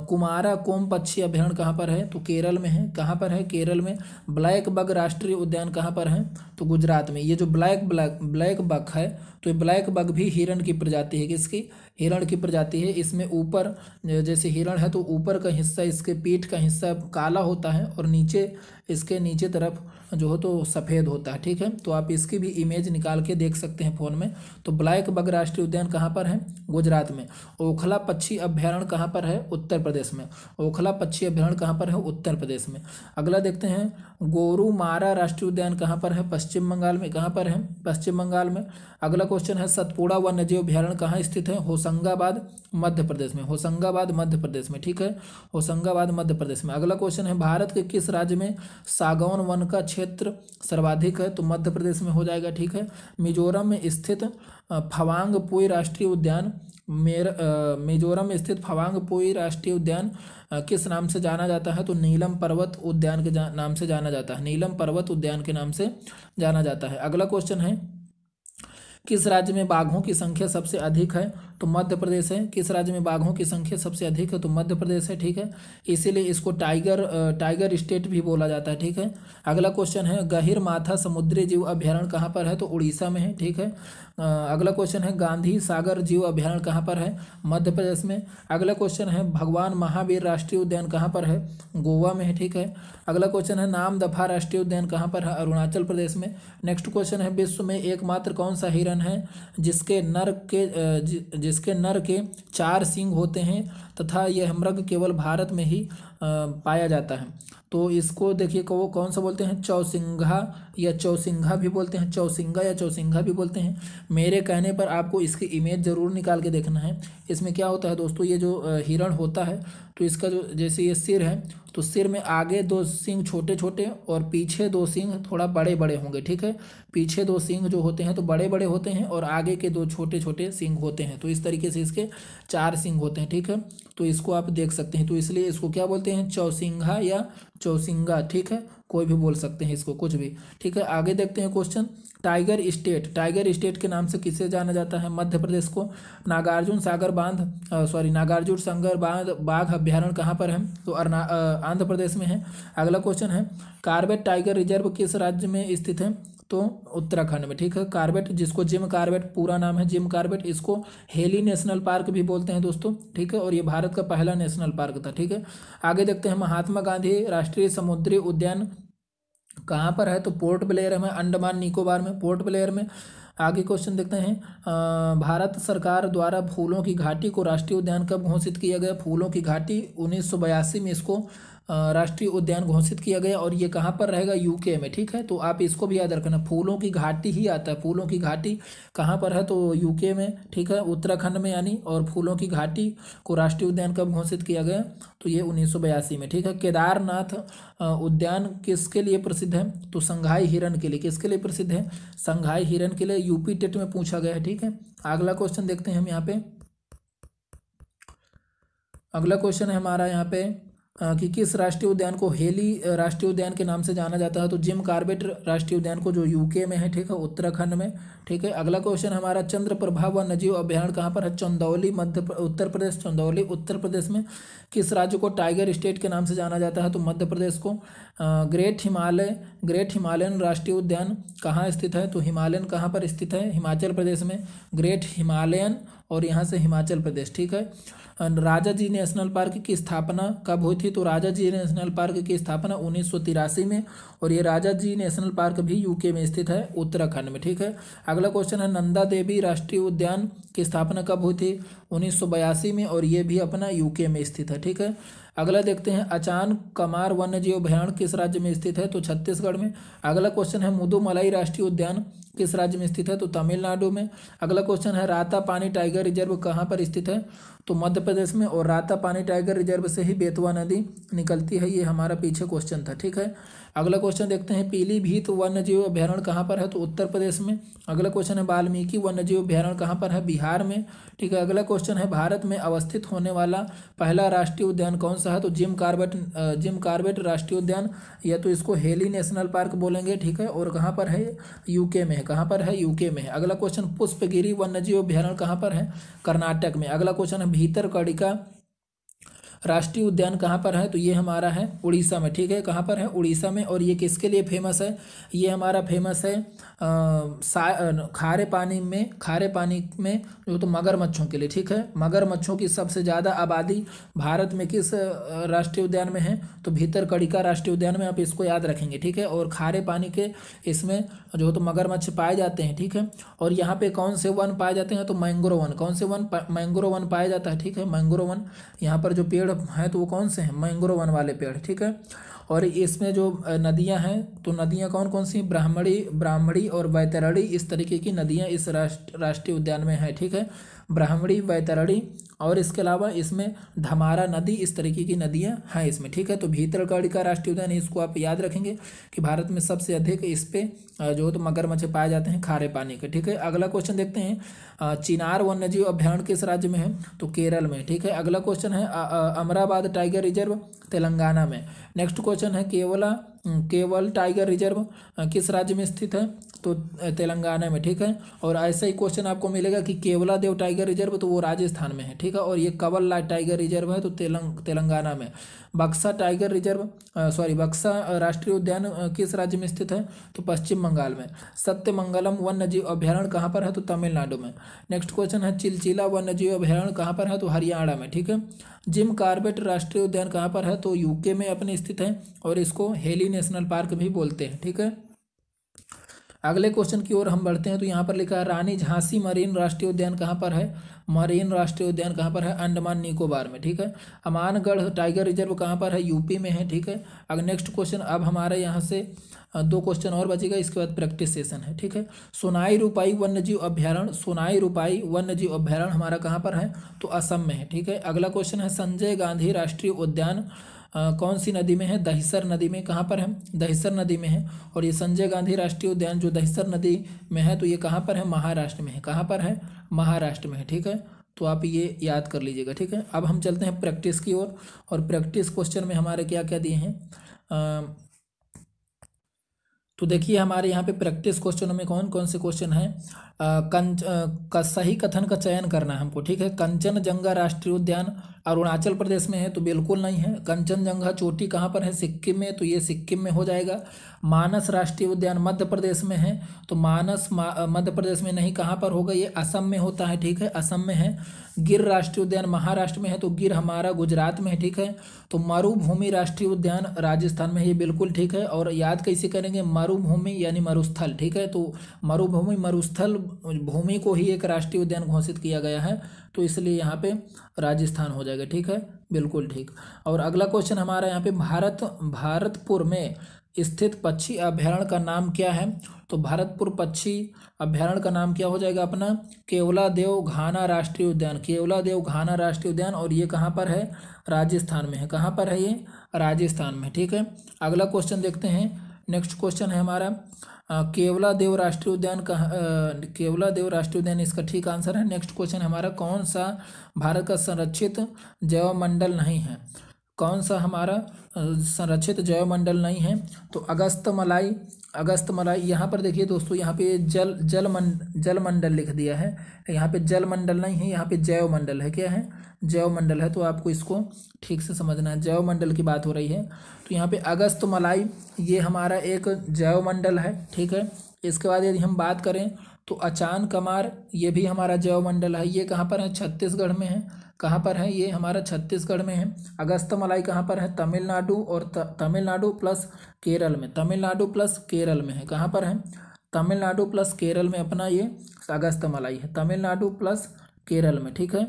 कुमारा कोम पक्षी अभ्यारण्य कहाँ पर है तो केरल में है कहाँ पर है केरल में ब्लैक बग राष्ट्रीय उद्यान कहाँ पर है तो गुजरात में ये जो ब्लैक ब्लैक ब्लैक बग है तो ये ब्लैक बग भी हिरण की प्रजाति है किसकी हिरण की प्रजाति है इसमें ऊपर जैसे हिरण है तो ऊपर का हिस्सा इसके पीठ का हिस्सा काला होता है और नीचे इसके नीचे तरफ जो हो तो सफ़ेद होता है ठीक है तो आप इसकी भी इमेज निकाल के देख सकते हैं हैं फ़ोन में तो ब्लैक बग राष्ट्रीय उद्यान कहाँ पर है गुजरात में ओखला पक्षी अभ्यारण कहाँ पर है उत्तर प्रदेश में ओखला पक्षी अभ्यारण कहाँ पर है उत्तर प्रदेश में अगला देखते हैं गोरुमारा राष्ट्रीय उद्यान कहाँ पर है पश्चिम बंगाल में कहाँ पर है पश्चिम बंगाल में अगला क्वेश्चन है सतपुड़ा वन्यजीव अभ्यारण कहाँ स्थित है होशंगाबाद मध्य प्रदेश में होशंगाबाद मध्य प्रदेश में ठीक है होशंगाबाद मध्य प्रदेश में अगला क्वेश्चन है भारत के किस राज्य में सागौन वन का क्षेत्र सर्वाधिक है तो मध्य प्रदेश में हो जाएगा ठीक है मिजोरम में में स्थित फवांग पोई राष्ट्रीय उद्यान मेर मिजोरम स्थित फवांग पोई राष्ट्रीय उद्यान किस नाम से जाना जाता है तो नीलम पर्वत उद्यान के नाम से जाना जाता है नीलम पर्वत उद्यान के नाम से जाना जाता है अगला क्वेश्चन है किस राज्य में बाघों की संख्या सबसे अधिक है तो मध्य प्रदेश है किस राज्य में बाघों की संख्या सबसे अधिक है तो मध्य प्रदेश है ठीक है इसीलिए इसको टाइगर टाइगर स्टेट भी बोला जाता है ठीक है अगला क्वेश्चन है गहिर माथा समुद्री जीव अभ्यारण्य कहाँ पर है तो उड़ीसा में है ठीक है अगला क्वेश्चन है गांधी सागर जीव अभ्यारण्य कहाँ पर है मध्य प्रदेश में अगला क्वेश्चन है भगवान महावीर राष्ट्रीय उद्यान कहाँ पर है गोवा में है ठीक है अगला क्वेश्चन है नाम दफा राष्ट्रीय उद्यान कहाँ पर है अरुणाचल प्रदेश में नेक्स्ट क्वेश्चन है विश्व में एकमात्र कौन सा हिरण है जिसके नर के जिसके नर के चार सींग होते हैं तथा यह मृग केवल भारत में ही पाया जाता है तो इसको देखिए वो कौन सा बोलते हैं चौसिंघा या चौसिंघा भी बोलते हैं चौसिंगा या चौसिंघा भी बोलते हैं मेरे कहने पर आपको इसकी इमेज ज़रूर निकाल के देखना है इसमें क्या होता है दोस्तों ये जो हिरण होता है तो इसका जो जैसे ये सिर है तो सिर में आगे दो सिंह छोटे छोटे और पीछे दो सिंग थोड़ा बड़े बड़े होंगे ठीक है पीछे दो सिंग जो होते हैं तो बड़े बड़े होते हैं और आगे के दो छोटे छोटे सिंग होते हैं तो इस तरीके से इसके चार सिंग होते हैं ठीक है तो इसको आप देख सकते हैं तो इसलिए इसको क्या बोलते हैं चौसिंगा या चौसिंगा ठीक है कोई भी बोल सकते हैं इसको कुछ भी ठीक है आगे देखते हैं question tiger state tiger state के नाम से किसे जाना जाता है मध्य प्रदेश को नागार्जुन सागर बांध सॉरी नागार्जुन सागर बांध बाघ अभ्यारण्य कहाँ पर है तो अरुणा आंध्र प्रदेश में है अगला क्वेश्चन है कार्बेट टाइगर रिजर्व किस राज्य में स्थित है तो उत्तराखंड में ठीक है कार्बेट जिसको जिम कार्बेट पूरा नाम है जिम कार्बेट इसको हेली नेशनल पार्क भी बोलते हैं दोस्तों ठीक है और ये भारत का पहला नेशनल पार्क था ठीक है आगे देखते हैं महात्मा गांधी राष्ट्रीय समुद्री उद्यान कहाँ पर है तो पोर्ट ब्लेयर में अंडमान निकोबार में पोर्ट ब्लेयर में आगे क्वेश्चन देखते हैं भारत सरकार द्वारा फूलों की घाटी को राष्ट्रीय उद्यान कब घोषित किया गया फूलों की घाटी उन्नीस में इसको राष्ट्रीय उद्यान घोषित किया गया और ये कहाँ पर रहेगा यूके में ठीक है तो आप इसको भी याद रखना फूलों की घाटी ही आता है फूलों की घाटी कहाँ पर है तो यूके में ठीक है उत्तराखंड में यानी और फूलों की घाटी को राष्ट्रीय उद्यान कब घोषित किया गया तो ये उन्नीस में ठीक है केदारनाथ उद्यान किसके लिए प्रसिद्ध है तो संघाई हिरण के लिए किसके लिए प्रसिद्ध है संघाई हिरण के लिए यूपी टेट में पूछा गया है ठीक है अगला क्वेश्चन देखते हैं हम यहाँ पे अगला क्वेश्चन है हमारा यहाँ पे कि किस राष्ट्रीय उद्यान को हेली राष्ट्रीय उद्यान के नाम से जाना जाता है तो जिम कार्बेट राष्ट्रीय उद्यान को जो यूके में है ठीक है उत्तराखंड में ठीक है अगला क्वेश्चन हमारा चंद्र प्रभाव व नजीव अभ्यारण कहाँ पर है चंदौली मध्य उत्तर प्रदेश चंदौली उत्तर प्रदेश में किस राज्य को टाइगर स्टेट के नाम से जाना जाता है तो मध्य प्रदेश को ग्रेट हिमालय ग्रेट हिमालयन राष्ट्रीय उद्यान कहाँ स्थित है तो हिमालयन कहाँ पर स्थित है हिमाचल प्रदेश में ग्रेट हिमालयन और यहाँ से हिमाचल प्रदेश ठीक है राजा जी नेशनल पार्क की स्थापना कब हुई थी तो राजा जी नेशनल पार्क की स्थापना उन्नीस में और ये राजा जी नेशनल पार्क भी यूके में स्थित है उत्तराखंड में ठीक है अगला क्वेश्चन है नंदा देवी राष्ट्रीय उद्यान की स्थापना कब हुई थी उन्नीस में और ये भी अपना यूके में स्थित है ठीक है अगला देखते हैं अचान कमार वन्यजीव अभ्यारण किस राज्य में स्थित है तो छत्तीसगढ़ में अगला क्वेश्चन है मुदुमलाई राष्ट्रीय उद्यान किस राज्य में स्थित है तो तमिलनाडु में अगला क्वेश्चन है राता पानी टाइगर रिजर्व कहाँ पर स्थित है तो मध्य प्रदेश में और रातापानी टाइगर रिजर्व से ही बेतवा नदी निकलती है ये हमारा पीछे क्वेश्चन था ठीक है अगला क्वेश्चन देखते हैं पीलीभीत वन्यजीव अभ्यारण्य कहाँ पर है तो उत्तर प्रदेश में अगला क्वेश्चन है वाल्मीकि वन्यजीव अभ्यारण्य कहाँ पर है बिहार में ठीक है अगला क्वेश्चन है भारत में अवस्थित होने वाला पहला राष्ट्रीय उद्यान कौन सा है तो जिम कार्बेट जिम कार्बेट राष्ट्रीय उद्यान या तो इसको हेली नेशनल पार्क बोलेंगे ठीक है और कहाँ पर है यूके में कहाँ पर है यूके में अगला क्वेश्चन पुष्पगिरी वन्यजीव अभ्यारण्य कहाँ पर है कर्नाटक में अगला क्वेश्चन है भीतर कड़िका राष्ट्रीय उद्यान कहाँ पर है तो ये हमारा है उड़ीसा में ठीक है कहाँ पर है उड़ीसा में और ये किसके लिए फेमस है ये हमारा फेमस है आ, खारे पानी में खारे पानी में जो तो मगरमच्छों के लिए ठीक है मगरमच्छों की सबसे ज़्यादा आबादी भारत में किस राष्ट्रीय उद्यान में है तो भीतर कड़िका राष्ट्रीय उद्यान में आप इसको याद रखेंगे ठीक है और खारे पानी के इसमें जो तो मगरमच्छ पाए जाते हैं ठीक है और यहाँ पे कौन से वन पाए जाते हैं तो मैंग्रो वन कौन से वन मैंग्रो वन पाया जाता है ठीक है मैंग्रो वन यहाँ पर जो पेड़ पेड़ हैं तो वो कौन से हैं मैंग्रोव वन वाले पेड़ ठीक है और इसमें जो नदियां हैं तो नदियां कौन कौन सी ब्राह्मणी ब्राह्मणी और बैतरणी इस तरीके की नदियां इस राष्ट्र राष्ट्रीय उद्यान में है ठीक है ब्राह्मणी वैतरणी और इसके अलावा इसमें धमारा नदी इस तरीके की नदियाँ हैं इसमें ठीक है तो भीतरगढ़ का राष्ट्रीय उद्यान इसको आप याद रखेंगे कि भारत में सबसे अधिक इस पर जो तो मगरमच्छ पाए जाते हैं खारे पानी के ठीक है अगला क्वेश्चन देखते हैं चिनार वन्यजीव अभ्यारण्य किस राज्य में है तो केरल में ठीक है अगला क्वेश्चन है अमराबाद टाइगर रिजर्व तेलंगाना में नेक्स्ट क्वेश्चन है केवला केवल टाइगर रिजर्व किस राज्य में स्थित है तो तेलंगाना में ठीक है और ऐसा ही क्वेश्चन आपको मिलेगा कि केवला देव टाइगर रिजर्व तो वो राजस्थान में है ठीक है और ये कवलला टाइगर रिजर्व है तो तेलंग तेलंगाना में बक्सा टाइगर रिजर्व सॉरी बक्सा राष्ट्रीय उद्यान किस राज्य में स्थित है तो पश्चिम बंगाल में सत्यमंगलम वन्य जीव अभ्यारण्य कहाँ पर है तो तमिलनाडु में नेक्स्ट क्वेश्चन है चिलचिला वन्य जीव अभ्यारण्य कहाँ पर है तो हरियाणा में ठीक है जिम कार्बेट राष्ट्रीय उद्यान कहाँ पर है तो यूके में अपने स्थित है और इसको हेली नेशनल पार्क भी बोलते हैं ठीक है अगले क्वेश्चन की ओर हम बढ़ते हैं तो यहाँ पर लिखा है रानी झांसी मरीन राष्ट्रीय उद्यान कहाँ पर है मरीन राष्ट्रीय उद्यान कहाँ पर है अंडमान निकोबार में ठीक है अमानगढ़ टाइगर रिजर्व कहाँ पर है यूपी में है ठीक है अब नेक्स्ट क्वेश्चन अब हमारे यहाँ से दो क्वेश्चन और बचेगा इसके बाद प्रैक्टिस सेशन है ठीक है सोनाई रूपाई वन्यजीव अभ्यारण्य सोनाई रूपाई वन्यजीव अभ्यारण्य हमारा कहाँ पर है तो असम में है ठीक है अगला क्वेश्चन है संजय गांधी राष्ट्रीय उद्यान आ, कौन सी नदी में है दहिसर नदी में कहाँ पर है दहिसर नदी में है और ये संजय गांधी राष्ट्रीय उद्यान जो दहिसर नदी में है तो ये कहाँ पर है महाराष्ट्र में है कहाँ पर है महाराष्ट्र में है ठीक है तो आप ये याद कर लीजिएगा ठीक है अब हम चलते हैं प्रैक्टिस की ओर और, प्रैक्टिस क्वेश्चन में हमारे क्या क्या दिए हैं तो देखिए हमारे यहाँ पे प्रैक्टिस क्वेश्चनों में कौन कौन से क्वेश्चन हैं कंच का सही कथन का चयन करना है हमको ठीक है कंचनजंगा राष्ट्रीय उद्यान अरुणाचल प्रदेश में है तो बिल्कुल नहीं है कंचनजंगा चोटी कहाँ पर है सिक्किम में तो ये सिक्किम में हो जाएगा मानस राष्ट्रीय उद्यान मध्य प्रदेश में है तो मानस मा, मध्य प्रदेश में नहीं कहाँ पर होगा ये असम में होता है ठीक है असम में है गिर राष्ट्रीय उद्यान महाराष्ट्र में है तो गिर हमारा गुजरात में है ठीक है तो मरुभूमि राष्ट्रीय उद्यान राजस्थान में ये बिल्कुल ठीक है और याद कैसे करेंगे मरुभूमि यानी मरुस्थल ठीक है तो मरुभूमि मरुस्थल भूमि को ही एक राष्ट्रीय उद्यान घोषित किया गया है तो इसलिए यहाँ पे राजस्थान हो जाएगा ठीक है बिल्कुल ठीक और अगला क्वेश्चन हमारा यहाँ पे भारत भारतपुर में स्थित पक्षी अभ्यारण्य का नाम क्या है तो भारतपुर पक्षी अभ्यारण्य का नाम क्या हो जाएगा अपना केवला देव घाना राष्ट्रीय उद्यान केवला देव घाना राष्ट्रीय उद्यान और ये कहाँ पर है राजस्थान में है कहाँ पर है ये राजस्थान में ठीक है अगला क्वेश्चन देखते हैं नेक्स्ट क्वेश्चन है हमारा केवला देव राष्ट्रीय उद्यान कहाँ केवला देव राष्ट्रीय उद्यान इसका ठीक आंसर है नेक्स्ट क्वेश्चन हमारा कौन सा भारत का संरक्षित जैवमंडल नहीं है कौन सा हमारा संरक्षित जैवमंडल नहीं है तो अगस्त मलाई अगस्त मलाई यहाँ पर देखिए दोस्तों यहाँ पे जल जल मंड जल मंडल लिख दिया है यहाँ पे जल मंडल नहीं है यहाँ पे जैव मंडल है क्या है जैव मंडल है तो आपको इसको ठीक से समझना है जैव मंडल की बात हो रही है तो यहाँ पे अगस्त मलाई ये हमारा एक जैवमंडल है ठीक है इसके बाद यदि हम बात करें तो अचान कमार ये भी हमारा जैवमंडल है ये कहाँ पर है छत्तीसगढ़ में है कहाँ पर है ये हमारा छत्तीसगढ़ में है अगस्त मलाई कहाँ पर है तमिलनाडु और तमिलनाडु प्लस केरल में तमिलनाडु प्लस केरल में है कहाँ पर है तमिलनाडु प्लस केरल में अपना ये अगस्त मलाई है तमिलनाडु प्लस केरल में ठीक है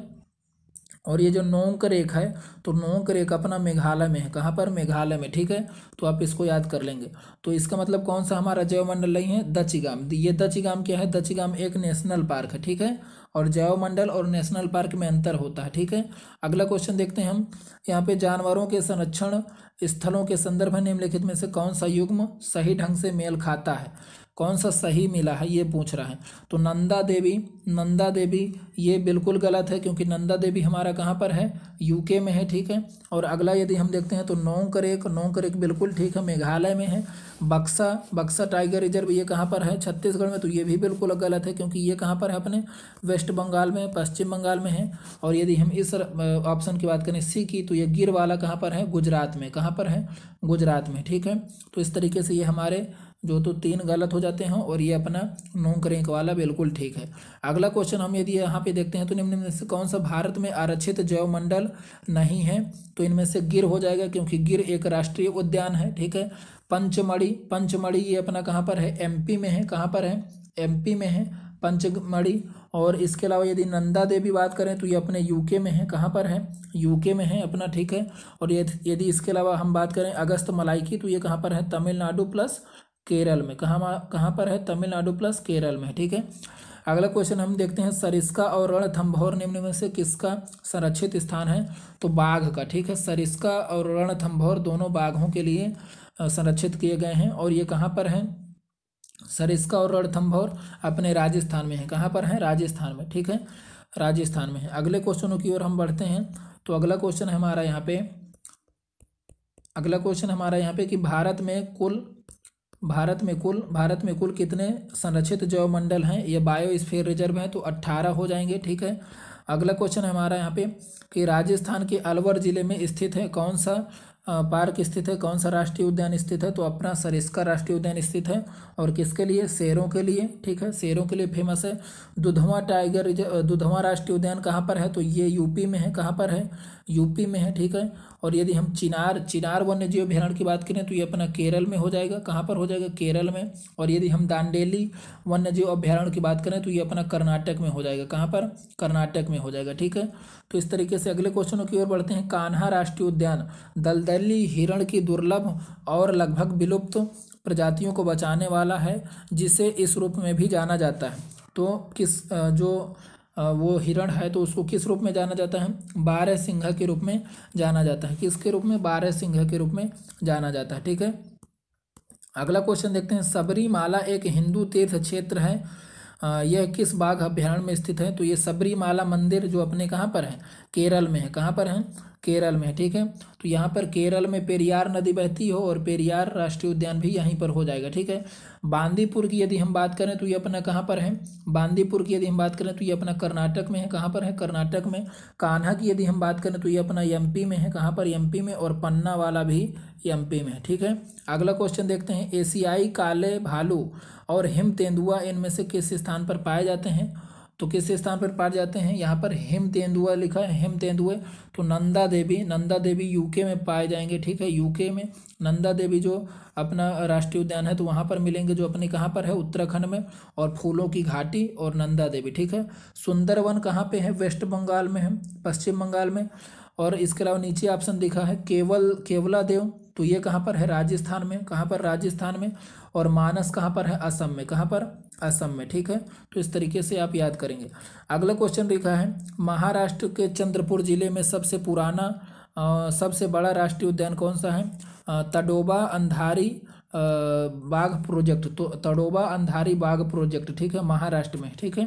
और ये जो नोंक रेखा है तो नोंक रेखा अपना मेघालय में है कहाँ पर मेघालय में ठीक है तो आप इसको याद कर लेंगे तो इसका मतलब कौन सा हमारा जैवमंडल नहीं है दचिगाम तो ये दचिगाम क्या है दचिगाम एक नेशनल पार्क है ठीक है और जैवमंडल और नेशनल पार्क में अंतर होता है ठीक है अगला क्वेश्चन देखते हैं हम यहाँ पे जानवरों के संरक्षण स्थलों के संदर्भ निम्नलिखित में से कौन सा युग्म सही ढंग से मेल खाता है कौन सा सही मिला है ये पूछ रहा है तो नंदा देवी नंदा देवी ये बिल्कुल गलत है क्योंकि नंदा देवी हमारा कहाँ पर है यूके में है ठीक है और अगला यदि हम देखते हैं तो नोंकरेक नोंकरेक बिल्कुल ठीक है मेघालय में है बक्सा बक्सा टाइगर रिजर्व ये कहाँ पर है छत्तीसगढ़ में तो ये भी बिल्कुल गलत है क्योंकि ये कहाँ पर है अपने वेस्ट बंगाल में पश्चिम बंगाल में है और यदि हम इस ऑप्शन की बात करें सी की तो ये गिर वाला कहाँ पर है गुजरात में कहाँ पर है गुजरात में ठीक है तो इस तरीके से ये हमारे जो तो तीन गलत हो जाते हैं और ये अपना नोंग करेंक वाला बिल्कुल ठीक है अगला क्वेश्चन हम यदि यहाँ पे देखते हैं तो निम्न में से कौन सा भारत में आरक्षित जैव मंडल नहीं है तो इनमें से गिर हो जाएगा क्योंकि गिर एक राष्ट्रीय उद्यान है ठीक है पंचमढ़ी पंचमढ़ी ये अपना कहाँ पर है एम में है कहाँ पर है एम में है पंचमढ़ी और इसके अलावा यदि नंदा देवी बात करें तो ये अपने यूके में है कहाँ पर है यूके में है अपना ठीक है और यदि इसके अलावा हम बात करें अगस्त मलाई की तो ये कहाँ पर है तमिलनाडु प्लस केरल में कहाँ कहाँ पर है तमिलनाडु प्लस केरल में ठीक है अगला क्वेश्चन हम देखते हैं सरिस्का और रणथम्भौर निम्न में से किसका संरक्षित स्थान है तो बाघ का ठीक है सरिस्का और रणथम्भौर दोनों बाघों के लिए संरक्षित किए गए हैं और ये कहाँ पर हैं सरिस्का और रणथम्भौर अपने राजस्थान में है कहाँ पर हैं राजस्थान में ठीक है राजस्थान में है अगले क्वेश्चनों की ओर हम बढ़ते हैं तो अगला क्वेश्चन हमारा यहाँ पे अगला क्वेश्चन हमारा यहाँ पे कि भारत में कुल भारत में कुल भारत में कुल कितने संरक्षित जैव मंडल हैं ये बायोस्फीयर रिजर्व हैं तो अट्ठारह हो जाएंगे ठीक है अगला क्वेश्चन है हमारा यहाँ पे कि राजस्थान के अलवर ज़िले में स्थित है कौन सा पार्क स्थित है कौन सा राष्ट्रीय उद्यान स्थित है तो अपना सरिस्का राष्ट्रीय उद्यान स्थित है और किसके लिए शेरों के लिए ठीक है शेरों के लिए फेमस है दुधवा टाइगर दुधवा राष्ट्रीय उद्यान कहाँ पर है तो ये यूपी में है कहाँ पर है यूपी में है ठीक है और यदि हम चिनार चिनार वन्य जीव अभ्यारण्य की बात करें तो ये अपना केरल में हो जाएगा कहाँ पर हो जाएगा केरल में और यदि हम दांडेली वन्य जीव अभ्यारण्य की बात करें तो ये अपना कर्नाटक में हो जाएगा कहाँ पर कर्नाटक में हो जाएगा ठीक है तो इस तरीके से अगले क्वेश्चनों की ओर बढ़ते हैं कान्हा राष्ट्रीय उद्यान दलदली हिरण की दुर्लभ और लगभग विलुप्त प्रजातियों को बचाने वाला है जिसे इस रूप में भी जाना जाता है तो किस जो वो हिरण है तो उसको किस रूप में जाना जाता है बारह सिंह के रूप में जाना जाता है किसके रूप में बारह सिंह के रूप में जाना जाता है ठीक है अगला क्वेश्चन देखते हैं सबरीमाला एक हिंदू तीर्थ क्षेत्र है यह किस बाघ अभ्यारण्य में स्थित है तो ये सबरीमाला मंदिर जो अपने कहाँ पर है केरल में है कहाँ पर है केरल में ठीक है तो यहाँ पर केरल में पेरियार नदी बहती हो और पेरियार राष्ट्रीय उद्यान भी यहीं पर हो जाएगा ठीक है बांदीपुर की यदि हम बात करें तो ये अपना कहाँ पर है बांदीपुर की यदि हम बात करें तो ये अपना कर्नाटक में है कहाँ पर है कर्नाटक में कान्हा की यदि हम बात करें तो ये अपना एम में है कहाँ पर एम में और पन्ना वाला भी एम में है ठीक है अगला क्वेश्चन देखते हैं एशियाई काले भालू और हिम तेंदुआ इनमें से किस स्थान पर पाए जाते हैं तो किस स्थान पर पाए जाते हैं यहाँ पर हिम तेंदुआ लिखा है हिम तेंदुए तो नंदा देवी नंदा देवी यूके में पाए जाएंगे ठीक है यूके में नंदा देवी जो अपना राष्ट्रीय उद्यान है तो वहाँ पर मिलेंगे जो अपने कहाँ पर है उत्तराखंड में और फूलों की घाटी और नंदा देवी ठीक है सुंदरवन कहाँ पे है वेस्ट बंगाल में है पश्चिम बंगाल में और इसके अलावा नीचे ऑप्शन दिखा है केवल केवला देव तो ये कहाँ पर है राजस्थान में कहाँ पर राजस्थान में और मानस कहाँ पर है असम में कहाँ पर असम में ठीक है तो इस तरीके से आप याद करेंगे अगला क्वेश्चन लिखा है महाराष्ट्र के चंद्रपुर जिले में सबसे पुराना आ, सबसे बड़ा राष्ट्रीय उद्यान कौन सा है तडोबा अंधारी बाघ प्रोजेक्ट तो तडोबा अंधारी बाघ प्रोजेक्ट ठीक है महाराष्ट्र में ठीक है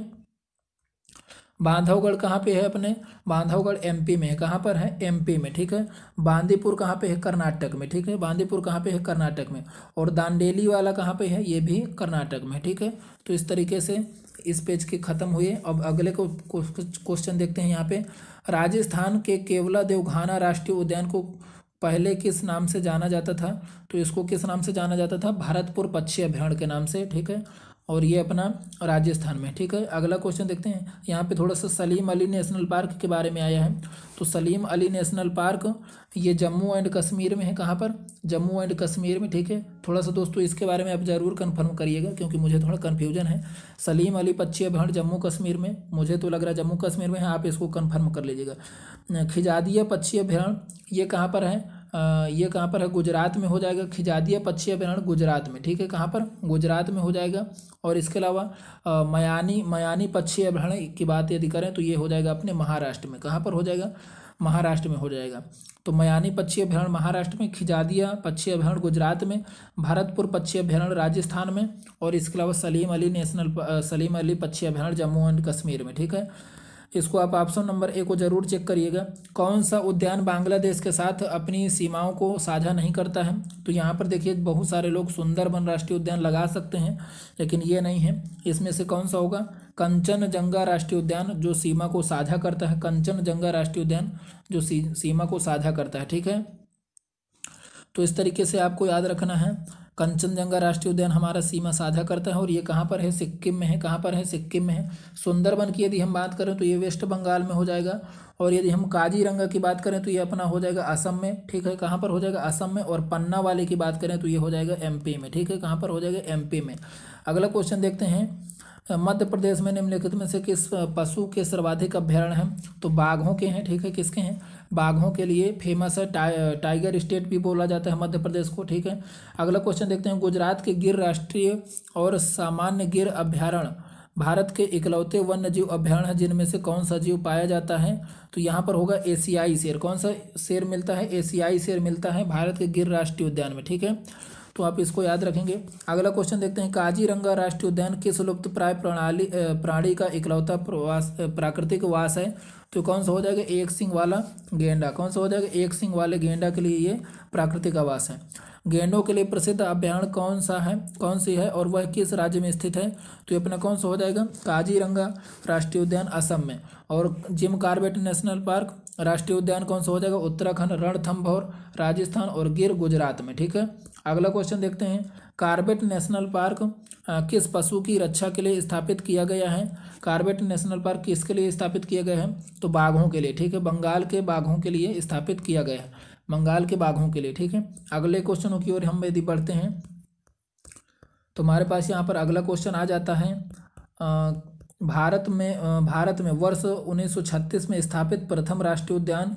बांधवगढ़ कहाँ पे है अपने बांधवगढ़ एमपी में है कहाँ पर है एमपी में ठीक है बांदीपुर कहाँ पे है कर्नाटक में ठीक है बांदीपुर कहाँ पे है कर्नाटक में और दांडेली वाला कहाँ पे है ये भी कर्नाटक में ठीक है तो इस तरीके से इस पेज के ख़त्म हुए अब अगले को क्वेश्चन देखते हैं यहाँ पे राजस्थान के केवला देवघाना राष्ट्रीय उद्यान को पहले किस नाम से जाना जाता था तो इसको किस नाम से जाना जाता था भरतपुर पक्षी अभ्यारण्य के नाम से ठीक है और ये अपना राजस्थान में ठीक है अगला क्वेश्चन देखते हैं यहाँ पे थोड़ा सा सलीम अली नेशनल पार्क के बारे में आया है तो सलीम अली नेशनल पार्क ये जम्मू एंड कश्मीर में है कहाँ पर जम्मू एंड कश्मीर में ठीक है थोड़ा सा दोस्तों इसके बारे में आप ज़रूर कन्फर्म करिएगा क्योंकि मुझे थोड़ा कन्फ्यूजन है सलीम अली पक्षी अभ्यारण जम्मू कश्मीर में मुझे तो लग रहा है जम्मू कश्मीर में है आप इसको कन्फर्म कर लीजिएगा खिजादिया पक्षी अभ्यारण ये कहाँ पर है ये कहाँ पर है गुजरात में हो जाएगा खिजादिया पक्षी अभ्यारण्य गुजरात में ठीक है कहाँ पर गुजरात में हो जाएगा और इसके अलावा मयानी मयानी पक्षी अभ्यारण्य की बात यदि करें तो ये हो जाएगा अपने महाराष्ट्र में कहाँ पर हो जाएगा महाराष्ट्र में हो जाएगा तो मयानी पक्षी अभ्यारण्य महाराष्ट्र में खिजादिया पक्षी अभ्यारण्य गुजरात में भरतपुर पक्षी अभ्यारण्य राजस्थान में और इसके अलावा सलीम अली नेशनल सलीम अली पक्षी अभ्यारण्य जम्मू एंड कश्मीर में ठीक है इसको आप ऑप्शन नंबर ए को ज़रूर चेक करिएगा कौन सा उद्यान बांग्लादेश के साथ अपनी सीमाओं को साझा नहीं करता है तो यहाँ पर देखिए बहुत सारे लोग सुंदरबन राष्ट्रीय उद्यान लगा सकते हैं लेकिन ये नहीं है इसमें से कौन सा होगा कंचनजंगा राष्ट्रीय उद्यान जो सीमा को साझा करता है कंचनजंगा राष्ट्रीय उद्यान जो सीमा को साझा करता है ठीक है तो इस तरीके से आपको याद रखना है कंचनजंगा राष्ट्रीय उद्यान हमारा सीमा साझा करता है और ये कहाँ पर है सिक्किम में है कहाँ पर है सिक्किम में है सुंदरबन की यदि हम बात करें तो ये वेस्ट बंगाल में हो जाएगा और यदि हम काजीरंगा की बात करें तो ये अपना हो जाएगा असम में ठीक है कहाँ पर हो जाएगा असम में और पन्ना वाले की बात करें तो ये हो जाएगा एमपी में ठीक है कहाँ पर हो जाएगा एमपी में अगला क्वेश्चन देखते हैं मध्य प्रदेश में निम्नलिखित में से किस पशु के सर्वाधिक अभ्यारण्य हैं तो बाघों के हैं ठीक है किसके हैं बाघों के लिए फेमस है टा, टाइगर स्टेट भी बोला जाता है मध्य प्रदेश को ठीक है अगला क्वेश्चन देखते हैं गुजरात के गिर राष्ट्रीय और सामान्य गिर अभ्यारण्य भारत के इकलौते वन्य जीव अभ्यारण है जिनमें से कौन सा जीव पाया जाता है तो यहाँ पर होगा एशियाई शेर कौन सा शेर मिलता है एशियाई शेर मिलता है भारत के गिर राष्ट्रीय उद्यान में ठीक है तो आप इसको याद रखेंगे अगला क्वेश्चन देखते हैं काजीरंगा राष्ट्रीय उद्यान किस लुप्त प्राय प्रणाली प्राणी का इकलौता प्रवास प्राकृतिक वास है तो कौन सा हो जाएगा एक सिंह वाला गेंडा कौन सा हो जाएगा एक सिंह वाले गेंडा के लिए ये प्राकृतिक आवास है गेंडों के लिए प्रसिद्ध अभ्यारण कौन सा है कौन सी है और वह किस राज्य में स्थित है तो ये अपना कौन सा हो जाएगा काजीरंगा राष्ट्रीय उद्यान असम में और जिम कार्बेट नेशनल पार्क राष्ट्रीय उद्यान कौन सा हो जाएगा उत्तराखंड रणथम्भौर राजस्थान और गिर गुजरात में ठीक है अगला क्वेश्चन देखते हैं कार्बेट नेशनल पार्क किस पशु की रक्षा के लिए स्थापित किया गया है कार्बेट नेशनल पार्क किसके लिए स्थापित किया गया है तो बाघों के लिए ठीक है बंगाल के बाघों के लिए स्थापित किया गया है बंगाल के बाघों के लिए ठीक है अगले क्वेश्चनों की ओर हम यदि बढ़ते हैं तो हमारे पास यहाँ पर अगला क्वेश्चन आ जाता है आ, भारत में भारत में वर्ष 1936 में स्थापित प्रथम राष्ट्रीय उद्यान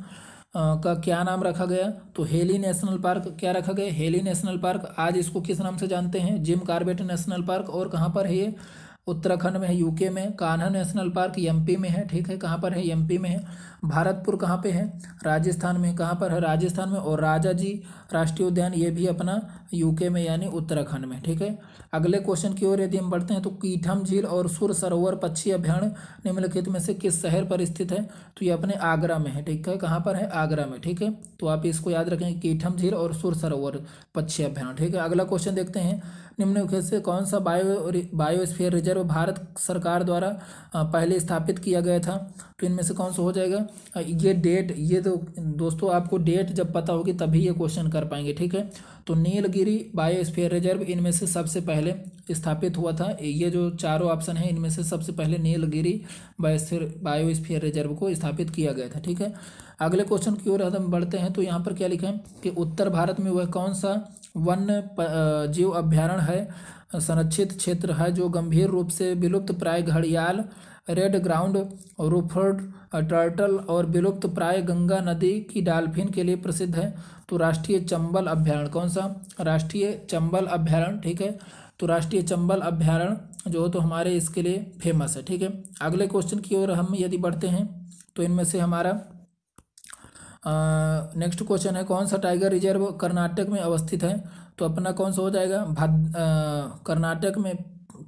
का क्या नाम रखा गया तो हेली नेशनल पार्क क्या रखा गया हेली नेशनल पार्क आज इसको किस नाम से जानते हैं जिम कार्बेट नेशनल पार्क और कहाँ पर है ये उत्तराखंड में है यूके में कान्हा नेशनल पार्क एमपी में है ठीक है कहाँ पर है एमपी में है भारतपुर कहाँ पे है राजस्थान में कहाँ पर है राजस्थान में और राजा जी राष्ट्रीय उद्यान ये भी अपना यूके में यानी उत्तराखंड में ठीक है अगले क्वेश्चन की ओर यदि हम बढ़ते हैं तो कीठम झील और सुर सरोवर पक्षी अभ्यारण निम्नलिखित में से किस शहर पर स्थित है तो ये अपने आगरा में है ठीक है कहाँ पर है आगरा में ठीक है तो आप इसको याद रखें कीठम झील और सुर सरोवर पक्षी अभ्यारण ठीक है अगला क्वेश्चन देखते हैं निम्नलिखित से कौन सा बायो बायोस्फीयर रिजर्व भारत सरकार द्वारा पहले स्थापित किया गया था तो इनमें से कौन सा हो जाएगा ये डेट ये तो दोस्तों आपको डेट जब पता होगी तभी ये क्वेश्चन कर पाएंगे ठीक है तो नीलगिरी बायोस्फीयर रिजर्व इनमें से सबसे पहले स्थापित हुआ था ये जो चारों ऑप्शन है इनमें से सबसे पहले नीलगिरी बायोस्फीयर बायोस्फीयर रिजर्व को स्थापित किया गया था ठीक है अगले क्वेश्चन की ओर हम बढ़ते हैं तो यहाँ पर क्या लिखा है कि उत्तर भारत में वह कौन सा वन्य जीव अभ्यारण्य है संरक्षित क्षेत्र है जो गंभीर रूप से विलुप्त प्राय घड़ियाल रेड ग्राउंड रूफर्ड टर्टल और विलुप्त प्राय गंगा नदी की डाल्फिन के लिए प्रसिद्ध है तो राष्ट्रीय चंबल अभ्यारण्य कौन सा राष्ट्रीय चंबल अभ्यारण्य ठीक है तो राष्ट्रीय चंबल अभ्यारण्य जो हो तो हमारे इसके लिए फेमस है ठीक है अगले क्वेश्चन की ओर हम यदि बढ़ते हैं तो इनमें से हमारा नेक्स्ट क्वेश्चन है कौन सा टाइगर रिजर्व कर्नाटक में अवस्थित है तो अपना कौन सा हो जाएगा कर्नाटक में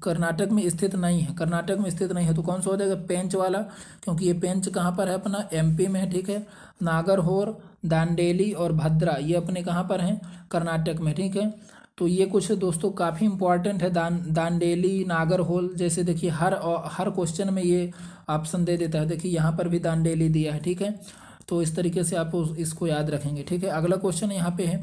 कर्नाटक में स्थित नहीं है कर्नाटक में स्थित नहीं है तो कौन सा हो जाएगा पेंच वाला क्योंकि ये पेंच कहाँ पर है अपना एमपी में है ठीक है नागरहोर दांडेली और भद्रा ये अपने कहाँ पर हैं कर्नाटक में ठीक है तो ये कुछ दोस्तों काफ़ी इंपॉर्टेंट है दान दांडेली नागरहोल जैसे देखिए हर हर क्वेश्चन में ये ऑप्शन दे देता है देखिए यहाँ पर भी दांडेली दिया है ठीक है तो इस तरीके से आप इसको याद रखेंगे ठीक है अगला क्वेश्चन यहाँ पे है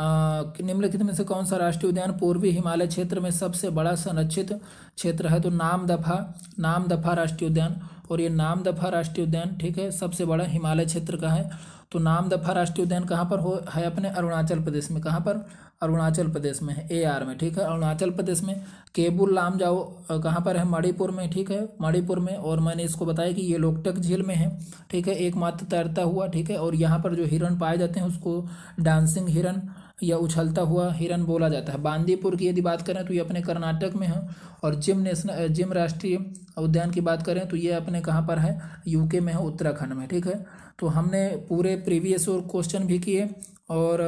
निम्नलिखित में से कौन सा राष्ट्रीय उद्यान पूर्वी हिमालय क्षेत्र में सबसे बड़ा संरक्षित क्षेत्र है तो नाम दफा नाम दफा राष्ट्रीय उद्यान और ये नाम दफ़ा राष्ट्रीय उद्यान ठीक है सबसे बड़ा हिमालय क्षेत्र का है तो नाम दफ़ा राष्ट्रीय उद्यान कहाँ पर हो है अपने अरुणाचल प्रदेश में कहाँ पर अरुणाचल प्रदेश में है ए आर में ठीक है अरुणाचल प्रदेश में केबुल लाम जाओ कहाँ पर है मणिपुर में ठीक है मणिपुर में और मैंने इसको बताया कि ये लोकटक झील में है ठीक है एकमात्र तैरता हुआ ठीक है और यहाँ पर जो हिरण पाए जाते हैं उसको डांसिंग हिरण या उछलता हुआ हिरन बोला जाता है बांदीपुर की यदि बात करें तो ये अपने कर्नाटक में है और जिम नेशनल जिम राष्ट्रीय उद्यान की बात करें तो ये अपने कहाँ पर है यूके में है उत्तराखंड में ठीक है तो हमने पूरे प्रीवियस और क्वेश्चन भी किए और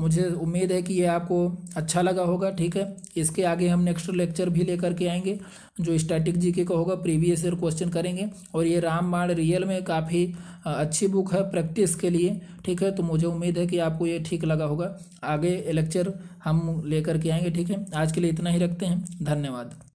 मुझे हम्म। उम्मीद है कि ये आपको अच्छा लगा होगा ठीक है इसके आगे हम नेक्स्ट लेक्चर भी लेकर के आएंगे जो स्टैटिक जीके का होगा प्रीवियस ईयर क्वेश्चन करेंगे और ये रामबाण रियल में काफ़ी अच्छी बुक है प्रैक्टिस के लिए ठीक है तो मुझे उम्मीद है कि आपको ये ठीक लगा होगा आगे लेक्चर हम लेकर के आएंगे ठीक है आज के लिए इतना ही रखते हैं धन्यवाद